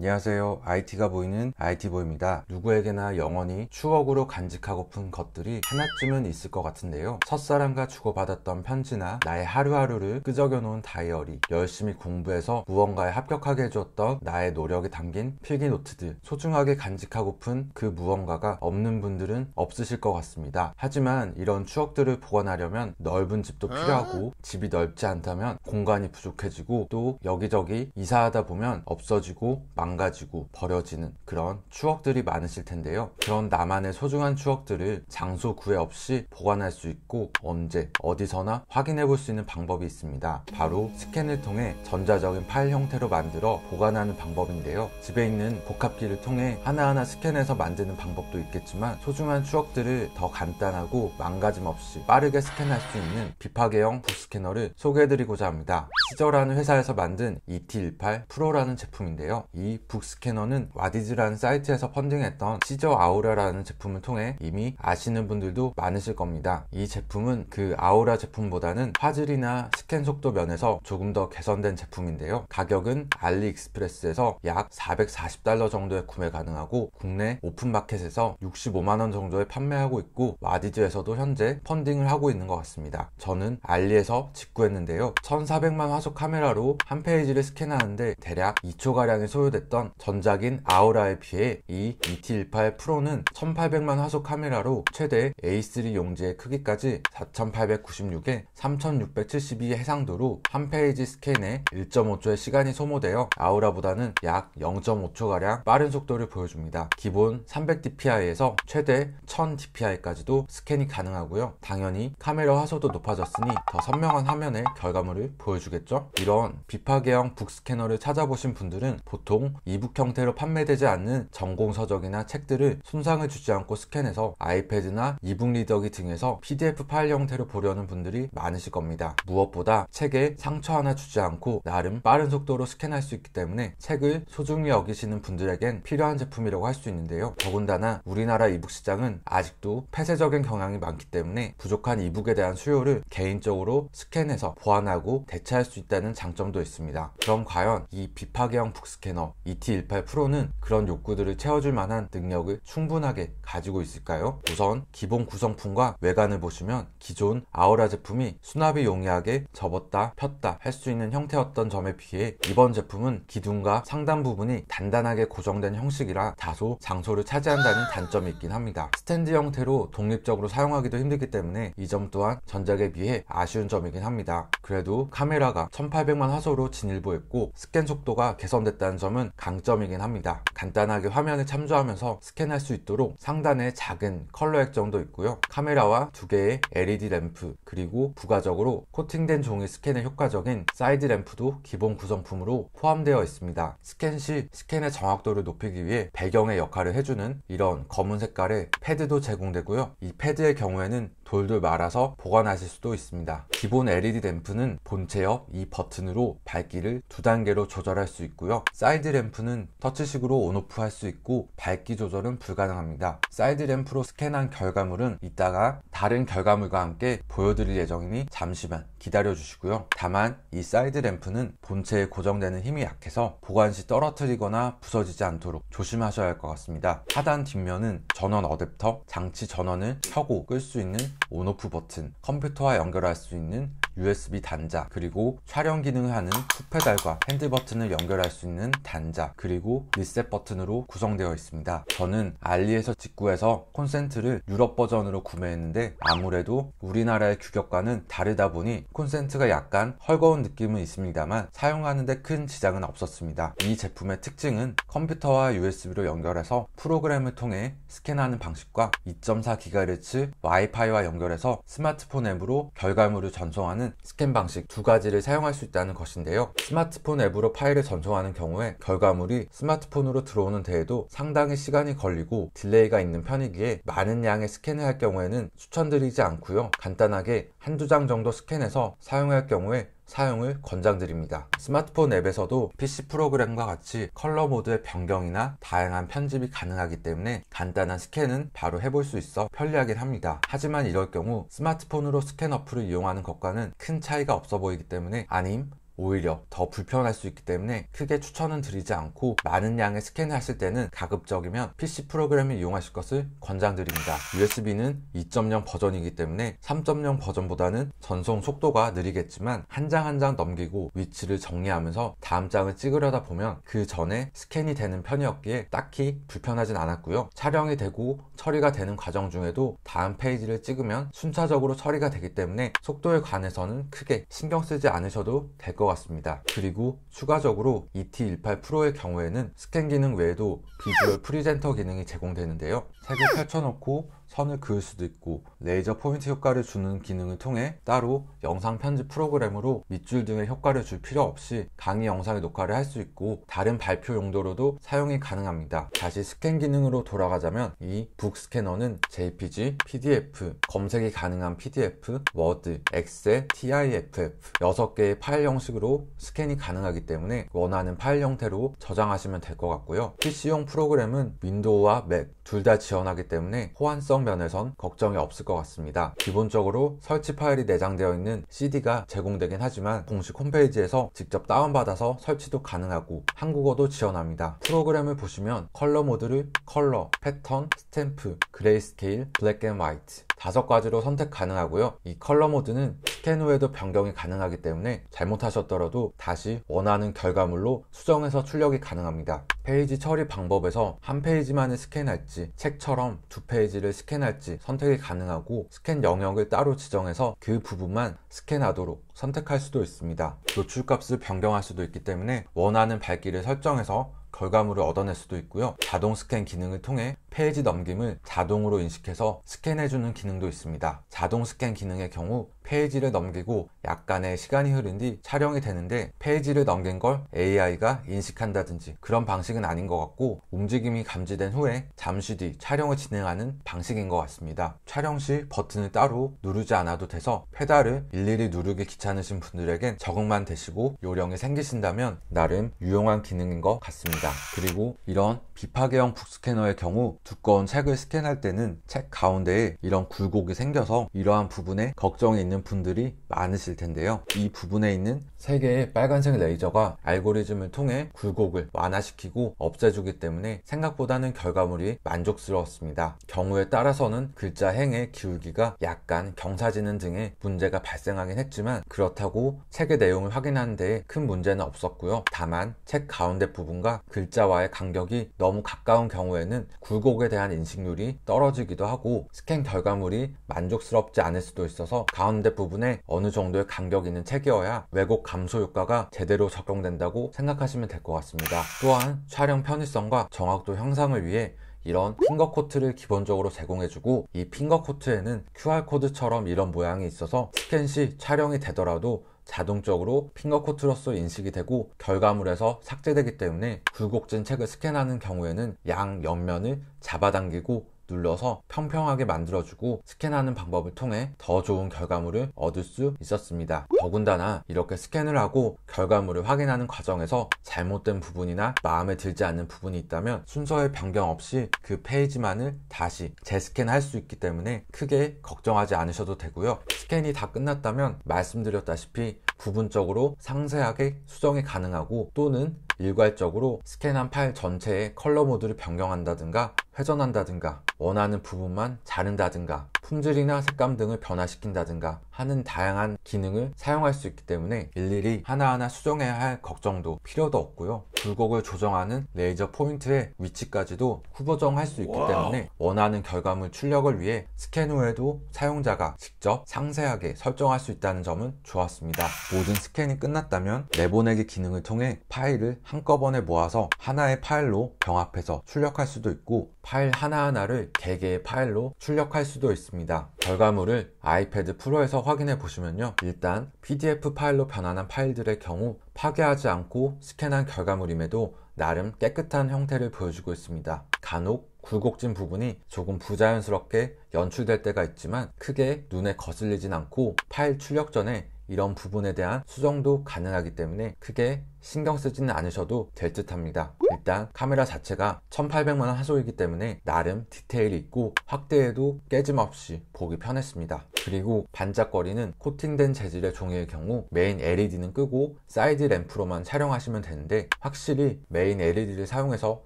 안녕하세요. IT가 보이는 IT보입니다. 누구에게나 영원히 추억으로 간직하고픈 것들이 하나쯤은 있을 것 같은데요. 첫사랑과 주고받았던 편지나 나의 하루하루를 끄적여놓은 다이어리, 열심히 공부해서 무언가에 합격하게 해주었던 나의 노력이 담긴 필기노트들, 소중하게 간직하고픈 그 무언가가 없는 분들은 없으실 것 같습니다. 하지만 이런 추억들을 보관하려면 넓은 집도 어? 필요하고 집이 넓지 않다면 공간이 부족해지고 또 여기저기 이사하다 보면 없어지고 망 망가지고 버려지는 그런 추억들이 많으실 텐데요. 그런 나만의 소중한 추억들을 장소 구애 없이 보관할 수 있고 언제 어디서나 확인해 볼 수 있는 방법이 있습니다. 바로 스캔을 통해 전자적인 파일 형태로 만들어 보관하는 방법인데요. 집에 있는 복합기를 통해 하나하나 스캔해서 만드는 방법도 있겠지만 소중한 추억들을 더 간단하고 망가짐 없이 빠르게 스캔할 수 있는 비파계형 북스캐너를 소개해드리고자 합니다. 시절하는 회사에서 만든 ET18 프로라는 제품인데요. 이 북스캐너는 와디즈라는 사이트에서 펀딩했던 시저 아우라라는 제품을 통해 이미 아시는 분들도 많으실 겁니다. 이 제품은 그 아우라 제품보다는 화질이나 스캔 속도 면에서 조금 더 개선된 제품인데요. 가격은 알리익스프레스에서 약 440달러 정도에 구매 가능하고 국내 오픈마켓에서 65만원 정도에 판매하고 있고 와디즈에서도 현재 펀딩을 하고 있는 것 같습니다. 저는 알리에서 직구했는데요. 1400만 화소 카메라로 한 페이지를 스캔하는데 대략 2초가량이 소요됐 선보였던 전작인 아우라에 비해 이 ET18 프로는 1800만 화소 카메라로 최대 A3 용지의 크기까지 4896에 3672의 해상도로 한 페이지 스캔에 1.5초의 시간이 소모되어 아우라보다는 약 0.5초가량 빠른 속도를 보여줍니다. 기본 300dpi에서 최대 1000dpi까지도 스캔이 가능하고요. 당연히 카메라 화소도 높아졌으니 더 선명한 화면의 결과물을 보여주겠죠? 이런 비파계형 북스캐너를 찾아보신 분들은 보통 이북 형태로 판매되지 않는 전공 서적이나 책들을 손상을 주지 않고 스캔해서 아이패드나 이북 리더기 등에서 PDF 파일 형태로 보려는 분들이 많으실 겁니다. 무엇보다 책에 상처 하나 주지 않고 나름 빠른 속도로 스캔할 수 있기 때문에 책을 소중히 여기시는 분들에겐 필요한 제품이라고 할 수 있는데요. 더군다나 우리나라 이북 시장은 아직도 폐쇄적인 경향이 많기 때문에 부족한 이북에 대한 수요를 개인적으로 스캔해서 보완하고 대체할 수 있다는 장점도 있습니다. 그럼 과연 이 비파계형 북스캐너 ET18 프로는 그런 욕구들을 채워줄 만한 능력을 충분하게 가지고 있을까요? 우선 기본 구성품과 외관을 보시면 기존 아우라 제품이 수납이 용이하게 접었다 폈다 할 수 있는 형태였던 점에 비해 이번 제품은 기둥과 상단 부분이 단단하게 고정된 형식이라 다소 장소를 차지한다는 단점이 있긴 합니다. 스탠드 형태로 독립적으로 사용하기도 힘들기 때문에 이 점 또한 전작에 비해 아쉬운 점이긴 합니다. 그래도 카메라가 1800만 화소로 진일보했고 스캔 속도가 개선됐다는 점은 강점이긴 합니다. 간단하게 화면을 참조하면서 스캔할 수 있도록 상단에 작은 컬러 액정도 있고요. 카메라와 두 개의 LED 램프 그리고 부가적으로 코팅된 종이 스캔에 효과적인 사이드 램프도 기본 구성품으로 포함되어 있습니다. 스캔 시 스캔의 정확도를 높이기 위해 배경의 역할을 해주는 이런 검은 색깔의 패드도 제공되고요. 이 패드의 경우에는 돌돌 말아서 보관하실 수도 있습니다. 기본 LED 램프는 본체 옆 이 버튼으로 밝기를 두 단계로 조절할 수 있고요. 사이드 램프는 터치식으로 온오프 할 수 있고 밝기 조절은 불가능합니다. 사이드 램프로 스캔한 결과물은 이따가 다른 결과물과 함께 보여드릴 예정이니 잠시만 기다려 주시고요. 다만 이 사이드 램프는 본체에 고정되는 힘이 약해서 보관 시 떨어뜨리거나 부서지지 않도록 조심하셔야 할 것 같습니다. 하단 뒷면은 전원 어댑터, 장치 전원을 켜고 끌 수 있는 온오프 버튼, 컴퓨터와 연결할 수 있는 USB 단자, 그리고 촬영 기능을 하는 풋페달과 핸들 버튼을 연결할 수 있는 단자, 그리고 리셋 버튼으로 구성되어 있습니다. 저는 알리에서 직구해서 콘센트를 유럽 버전으로 구매했는데 아무래도 우리나라의 규격과는 다르다 보니 콘센트가 약간 헐거운 느낌은 있습니다만 사용하는데 큰 지장은 없었습니다. 이 제품의 특징은 컴퓨터와 USB로 연결해서 프로그램을 통해 스캔하는 방식과 2.4GHz 와이파이와 연결해서 스마트폰 앱으로 결과물을 전송하는 스캔 방식 두 가지를 사용할 수 있다는 것인데요. 스마트폰 앱으로 파일을 전송하는 경우에 결과물이 스마트폰으로 들어오는 데에도 상당히 시간이 걸리고 딜레이가 있는 편이기에 많은 양의 스캔을 할 경우에는 추천드리지 않고요. 간단하게 한두 장 정도 스캔해서 사용할 경우에 사용을 권장드립니다. 스마트폰 앱에서도 PC 프로그램과 같이 컬러 모드의 변경이나 다양한 편집이 가능하기 때문에 간단한 스캔은 바로 해볼 수 있어 편리하긴 합니다. 하지만 이럴 경우 스마트폰으로 스캔 어플을 이용하는 것과는 큰 차이가 없어 보이기 때문에 아님 오히려 더 불편할 수 있기 때문에 크게 추천은 드리지 않고 많은 양의 스캔을 하실 때는 가급적이면 PC 프로그램을 이용하실 것을 권장드립니다. USB는 2.0 버전이기 때문에 3.0 버전보다는 전송 속도가 느리겠지만 한 장 한 장 넘기고 위치를 정리하면서 다음 장을 찍으려다 보면 그 전에 스캔이 되는 편이었기에 딱히 불편하진 않았고요. 촬영이 되고 처리가 되는 과정 중에도 다음 페이지를 찍으면 순차적으로 처리가 되기 때문에 속도에 관해서는 크게 신경 쓰지 않으셔도 될 것 같습니다. 같습니다. 그리고 추가적으로 ET18 프로의 경우에는 스캔 기능 외에도 비주얼 프리젠터 기능이 제공되는데요. 색을 펼쳐놓고 선을 그을 수도 있고 레이저 포인트 효과를 주는 기능을 통해 따로 영상 편집 프로그램으로 밑줄 등의 효과를 줄 필요 없이 강의 영상의 녹화를 할 수 있고 다른 발표 용도로도 사용이 가능합니다. 다시 스캔 기능으로 돌아가자면 이 북 스캐너는 JPG, PDF, 검색이 가능한 PDF, 워드, 엑셀, TIFF 6개의 파일 형식으로 스캔이 가능하기 때문에 원하는 파일 형태로 저장하시면 될 것 같고요. PC용 프로그램은 윈도우와 맥, 둘다 지원하기 때문에 호환성 면에선 걱정이 없을 것 같습니다. 기본적으로 설치 파일이 내장되어 있는 CD가 제공되긴 하지만 공식 홈페이지에서 직접 다운받아서 설치도 가능하고 한국어도 지원합니다. 프로그램을 보시면 컬러 모드를 컬러, 패턴, 스탬프, 그레이스케일, 블랙 앤 화이트 다섯 가지로 선택 가능하고요. 이 컬러 모드는 스캔 후에도 변경이 가능하기 때문에 잘못하셨더라도 다시 원하는 결과물로 수정해서 출력이 가능합니다. 페이지 처리 방법에서 한 페이지만을 스캔할지 책처럼 두 페이지를 스캔할지 선택이 가능하고 스캔 영역을 따로 지정해서 그 부분만 스캔하도록 선택할 수도 있습니다. 노출값을 변경할 수도 있기 때문에 원하는 밝기를 설정해서 결과물을 얻어낼 수도 있고요. 자동 스캔 기능을 통해 페이지 넘김을 자동으로 인식해서 스캔해주는 기능도 있습니다. 자동 스캔 기능의 경우 페이지를 넘기고 약간의 시간이 흐른 뒤 촬영이 되는데 페이지를 넘긴 걸 AI가 인식한다든지 그런 방식은 아닌 것 같고 움직임이 감지된 후에 잠시 뒤 촬영을 진행하는 방식인 것 같습니다. 촬영 시 버튼을 따로 누르지 않아도 돼서 페달을 일일이 누르기 귀찮으신 분들에겐 적응만 되시고 요령이 생기신다면 나름 유용한 기능인 것 같습니다. 그리고 이런 비파계형 북스캐너의 경우 두꺼운 책을 스캔할 때는 책 가운데에 이런 굴곡이 생겨서 이러한 부분에 걱정이 있는 분들이 많으실 텐데요. 이 부분에 있는 세 개의 빨간색 레이저가 알고리즘을 통해 굴곡을 완화시키고 없애주기 때문에 생각보다는 결과물이 만족스러웠습니다. 경우에 따라서는 글자 행의 기울기가 약간 경사지는 등의 문제가 발생하긴 했지만 그렇다고 책의 내용을 확인하는 데에 큰 문제는 없었고요. 다만 책 가운데 부분과 글자와의 간격이 너무 가까운 경우에는 굴곡 공복에 대한 인식률이 떨어지기도 하고 스캔 결과물이 만족스럽지 않을 수도 있어서 가운데 부분에 어느 정도의 간격 이 있는 책이어야 왜곡 감소 효과가 제대로 적용된다고 생각하시면 될 것 같습니다. 또한 촬영 편의성과 정확도 향상을 위해 이런 핑거 코트를 기본적으로 제공해주고 이 핑거 코트에는 QR코드처럼 이런 모양이 있어서 스캔 시 촬영이 되더라도 자동적으로 핑거코트로서 인식이 되고 결과물에서 삭제되기 때문에 굴곡진 책을 스캔하는 경우에는 양 옆면을 잡아당기고 눌러서 평평하게 만들어주고 스캔하는 방법을 통해 더 좋은 결과물을 얻을 수 있었습니다. 더군다나 이렇게 스캔을 하고 결과물을 확인하는 과정에서 잘못된 부분이나 마음에 들지 않는 부분이 있다면 순서의 변경 없이 그 페이지만을 다시 재스캔할 수 있기 때문에 크게 걱정하지 않으셔도 되고요. 스캔이 다 끝났다면 말씀드렸다시피 부분적으로 상세하게 수정이 가능하고 또는 일괄적으로 스캔한 파일 전체의 컬러 모드를 변경한다든가 회전한다든가 원하는 부분만 자른다든가 품질이나 색감 등을 변화시킨다든가 하는 다양한 기능을 사용할 수 있기 때문에 일일이 하나하나 수정해야 할 걱정도 필요도 없고요 굴곡을 조정하는 레이저 포인트의 위치까지도 후보정할 수 있기 때문에 원하는 결과물 출력을 위해 스캔 후에도 사용자가 직접 상세하게 설정할 수 있다는 점은 좋았습니다 모든 스캔이 끝났다면 내보내기 기능을 통해 파일을 한꺼번에 모아서 하나의 파일로 병합해서 출력할 수도 있고 파일 하나하나를 개개의 파일로 출력할 수도 있습니다. 결과물을 아이패드 프로에서 확인해 보시면요. 일단 PDF 파일로 변환한 파일들의 경우 파괴하지 않고 스캔한 결과물임에도 나름 깨끗한 형태를 보여주고 있습니다. 간혹 굴곡진 부분이 조금 부자연스럽게 연출될 때가 있지만 크게 눈에 거슬리진 않고 파일 출력 전에 이런 부분에 대한 수정도 가능하기 때문에 크게 신경 쓰지는 않으셔도 될 듯합니다. 일단 카메라 자체가 1800만원 하소이기 때문에 나름 디테일이 있고 확대에도 깨짐없이 보기 편했습니다. 그리고 반짝거리는 코팅된 재질의 종이의 경우 메인 LED는 끄고 사이드 램프로만 촬영하시면 되는데 확실히 메인 LED를 사용해서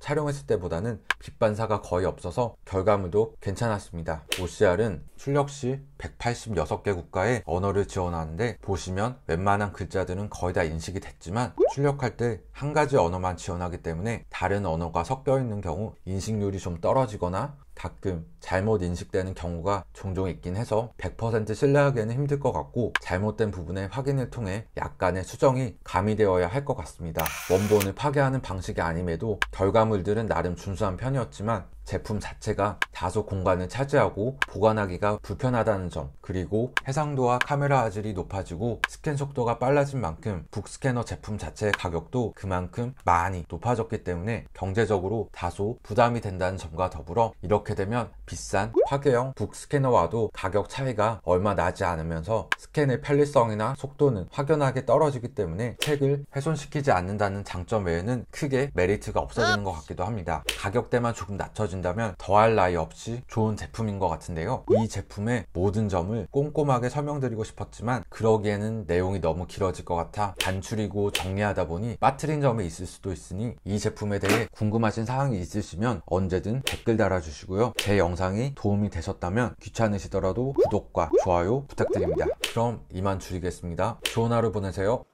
촬영했을 때보다는 빛 반사가 거의 없어서 결과물도 괜찮았습니다. OCR은 출력 시 186개 국가의 언어를 지원하는데 보시면 웬만한 글자들은 거의 다 인식이 됐지만 출력 출력할 때 한 가지 언어만 지원하기 때문에 다른 언어가 섞여 있는 경우 인식률이 좀 떨어지거나 가끔 잘못 인식되는 경우가 종종 있긴 해서 100% 신뢰하기에는 힘들 것 같고 잘못된 부분의 확인을 통해 약간의 수정이 가미되어야 할 것 같습니다. 원본을 파괴하는 방식이 아님에도 결과물들은 나름 준수한 편이었지만 제품 자체가 다소 공간을 차지하고 보관하기가 불편하다는 점 그리고 해상도와 카메라 화질이 높아지고 스캔 속도가 빨라진 만큼 북스캐너 제품 자체의 가격도 그만큼 많이 높아졌기 때문에 경제적으로 다소 부담이 된다는 점과 더불어 이렇게 되면 비싼 파괴형 북스캐너와도 가격 차이가 얼마 나지 않으면서 스캔의 편리성이나 속도는 확연하게 떨어지기 때문에 책을 훼손시키지 않는다는 장점 외에는 크게 메리트가 없어지는 것 같기도 합니다 가격대만 조금 낮춰지 보여진다면 더할 나위 없이 좋은 제품인 것 같은데요. 이 제품의 모든 점을 꼼꼼하게 설명드리고 싶었지만 그러기에는 내용이 너무 길어질 것 같아 단출이고 정리하다 보니 빠트린 점이 있을 수도 있으니 이 제품에 대해 궁금하신 사항이 있으시면 언제든 댓글 달아주시고요. 제 영상이 도움이 되셨다면 귀찮으시더라도 구독과 좋아요 부탁드립니다. 그럼 이만 줄이겠습니다. 좋은 하루 보내세요.